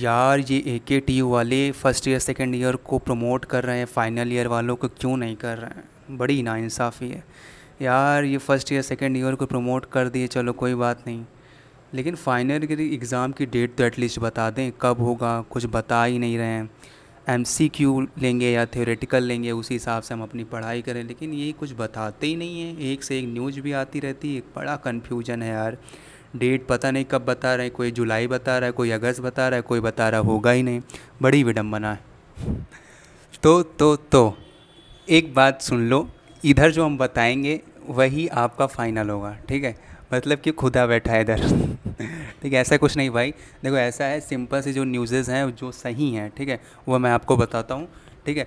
यार ये A K T U वाले फ़र्स्ट ईयर सेकेंड ईयर को प्रमोट कर रहे हैं फ़ाइनल ईयर वालों को क्यों नहीं कर रहे हैं बड़ी नाइंसाफ़ी है यार ये फ़र्स्ट ईयर सेकेंड ईयर को प्रमोट कर दिए चलो कोई बात नहीं लेकिन फाइनल के एग्ज़ाम की डेट तो एटलीस्ट बता दें कब होगा कुछ बता ही नहीं रहे हैं एम सी क्यू लेंगे या थ्योरेटिकल लेंगे उसी हिसाब से हम अपनी पढ़ाई करें लेकिन ये कुछ बताते ही नहीं हैं एक से एक न्यूज़ भी आती रहती है बड़ा कन्फ्यूजन है यार डेट पता नहीं कब बता रहे हैं कोई जुलाई बता रहा है कोई अगस्त बता रहा है कोई बता रहा होगा ही नहीं बड़ी विडम्बना है तो तो तो एक बात सुन लो इधर जो हम बताएंगे वही आपका फाइनल होगा ठीक है मतलब कि खुदा बैठा है इधर ठीक है ऐसा कुछ नहीं भाई देखो ऐसा है सिंपल से जो न्यूज़ेज़ हैं जो सही हैं ठीक है वो मैं आपको बताता हूँ ठीक है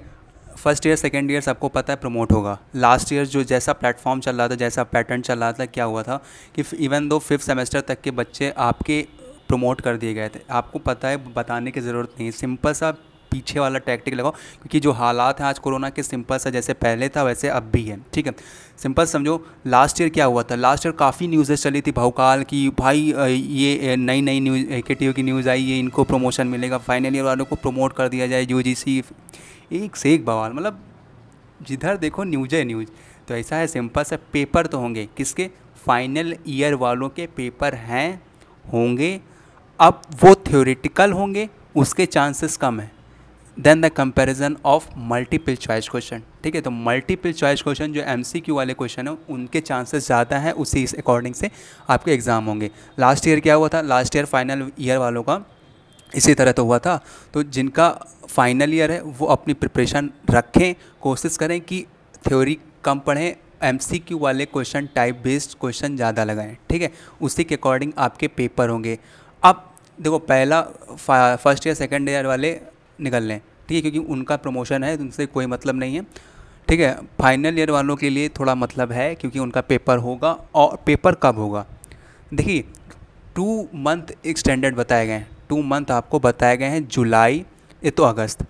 फर्स्ट ईयर सेकेंड ईयर सबको पता है प्रमोट होगा लास्ट ईयर जो जैसा प्लेटफॉर्म चल रहा था जैसा पैटर्न चल रहा था क्या हुआ था कि इवन दो फिफ्थ सेमेस्टर तक के बच्चे आपके प्रमोट कर दिए गए थे आपको पता है बताने की ज़रूरत नहीं सिंपल सा पीछे वाला टैक्टिक लगाओ क्योंकि जो हालात हैं आज कोरोना के सिंपल सा जैसे पहले था वैसे अब भी है ठीक है सिंपल समझो लास्ट ईयर क्या हुआ था लास्ट ईयर काफ़ी न्यूज़ेस चली थी भाऊकाल की भाई ये नई नई न्यूज़ ए की न्यूज़ आई ये इनको प्रमोशन मिलेगा फाइनल ईयर वालों को प्रमोट कर दिया जाए यू एक से एक बवाल मतलब जिधर देखो न्यूज है न्यूज तो ऐसा है सिंपल से पेपर तो होंगे किसके फाइनल ईयर वालों के पेपर हैं होंगे अब वो थ्योरेटिकल होंगे उसके चांसेस कम हैं than the comparison of multiple choice question ठीक है तो मल्टीपल चॉइस क्वेश्चन जो एम वाले क्वेश्चन हैं उनके चांसेस ज़्यादा हैं उसी इस अकॉर्डिंग से आपके एग्ज़ाम होंगे लास्ट ईयर क्या हुआ था लास्ट ईयर फाइनल ईयर वालों का इसी तरह तो हुआ था तो जिनका फाइनल ईयर है वो अपनी प्रिपरेशन रखें कोशिश करें कि थ्योरी कम पढ़ें एम वाले क्वेश्चन टाइप बेस्ड क्वेश्चन ज़्यादा लगाएं ठीक है उसी के अकॉर्डिंग आपके पेपर होंगे अब देखो पहला फर्स्ट ईयर सेकेंड ईयर वाले निकल लें ठीक है क्योंकि उनका प्रमोशन है उनसे कोई मतलब नहीं है ठीक है फाइनल ईयर वालों के लिए थोड़ा मतलब है क्योंकि उनका पेपर होगा और पेपर कब होगा देखिए टू मंथ एक्सटेंडेड बताए गए हैं टू मंथ आपको बताए गए हैं जुलाई ये तो अगस्त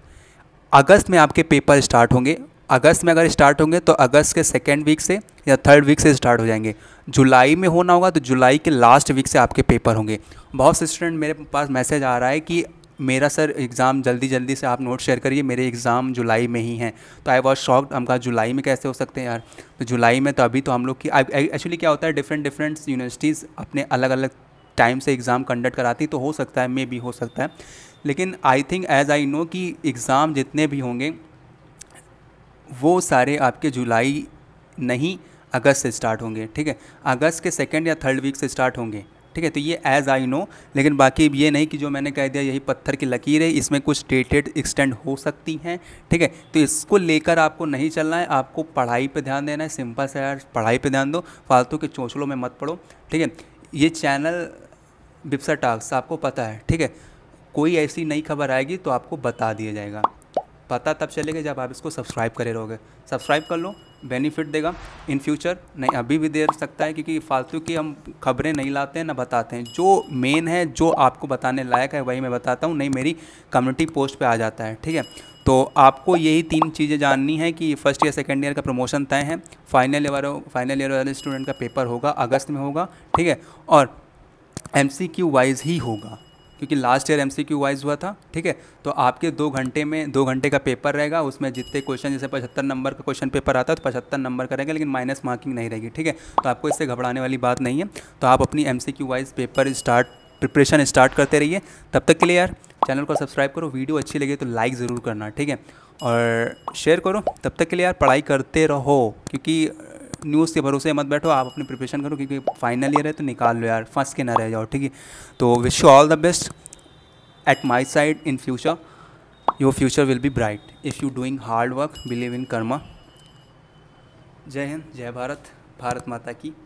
अगस्त में आपके पेपर स्टार्ट होंगे अगस्त में अगर स्टार्ट होंगे तो अगस्त के सेकेंड वीक से या थर्ड वीक से स्टार्ट हो जाएंगे जुलाई में होना होगा तो जुलाई के लास्ट वीक से आपके पेपर होंगे बहुत से स्टूडेंट मेरे पास मैसेज आ रहा है कि मेरा सर एग्ज़ाम जल्दी जल्दी से आप नोट शेयर करिए मेरे एग्ज़ाम जुलाई में ही हैं तो आई वॉज शॉक्ड हम कहा जुलाई में कैसे हो सकते हैं यार तो जुलाई में तो अभी तो हम लोग की एक्चुअली क्या होता है डिफरेंट डिफरेंट यूनिवर्सिटीज़ अपने अलग अलग टाइम से एग्ज़ाम कंडक्ट कराती तो हो सकता है मे भी हो सकता है लेकिन I think as I know कि एग्ज़ाम जितने भी होंगे वो सारे आपके जुलाई नहीं अगस्त से स्टार्ट होंगे ठीक है अगस्त के सेकेंड या थर्ड वीक से स्टार्ट होंगे ठीक है तो ये एज आई नो लेकिन बाकी ये नहीं कि जो मैंने कह दिया यही पत्थर की लकीर है इसमें कुछ डेटेड एक्सटेंड हो सकती हैं ठीक है तो इसको लेकर आपको नहीं चलना है आपको पढ़ाई पर ध्यान देना है सिंपल से यार पढ़ाई पर ध्यान दो फालतू के चोंचलों में मत पढ़ो ठीक है ये चैनल बिप्सा टाक्स आपको पता है ठीक है कोई ऐसी नई खबर आएगी तो आपको बता दिया जाएगा पता तब चलेगा जब आप इसको सब्सक्राइब करे रहोगे सब्सक्राइब कर लो बेनिफिट देगा इन फ्यूचर नहीं अभी भी दे सकता है क्योंकि फालतू की हम खबरें नहीं लाते हैं ना बताते हैं जो मेन है जो आपको बताने लायक है वही मैं बताता हूँ नहीं मेरी कम्युनिटी पोस्ट पे आ जाता है ठीक है तो आपको यही तीन चीज़ें जाननी है कि फर्स्ट ईयर सेकेंड ईयर का प्रमोशन तय है फाइनल ईयर फाइनल ईयर वाले स्टूडेंट का पेपर होगा अगस्त में होगा ठीक है और एम सी क्यू वाइज ही होगा क्योंकि लास्ट ईयर एमसीक्यू वाइज हुआ था ठीक है तो आपके दो घंटे में दो घंटे का पेपर रहेगा उसमें जितने क्वेश्चन जैसे पचहत्तर नंबर का क्वेश्चन पेपर आता है तो पचहत्तर नंबर का रहेगा लेकिन माइनस मार्किंग नहीं रहेगी ठीक है तो आपको इससे घबराने वाली बात नहीं है तो आप अपनी M wise paper start preparation start करते रहिए तब तक के लिए यार चैनल को सब्सक्राइब करो वीडियो अच्छी लगे तो लाइक ज़रूर करना ठीक है और शेयर करो तब तक के लिए यार पढ़ाई करते रहो क्योंकि न्यूज़ के भरोसे मत बैठो आप अपनी प्रिपरेशन करो क्योंकि फाइनल ईयर है तो निकाल लो यार फंस के ना रह जाओ ठीक है तो wish you all the best at my side in future your future will be bright if you doing hard work believe in karma जय हिंद जय भारत भारत माता की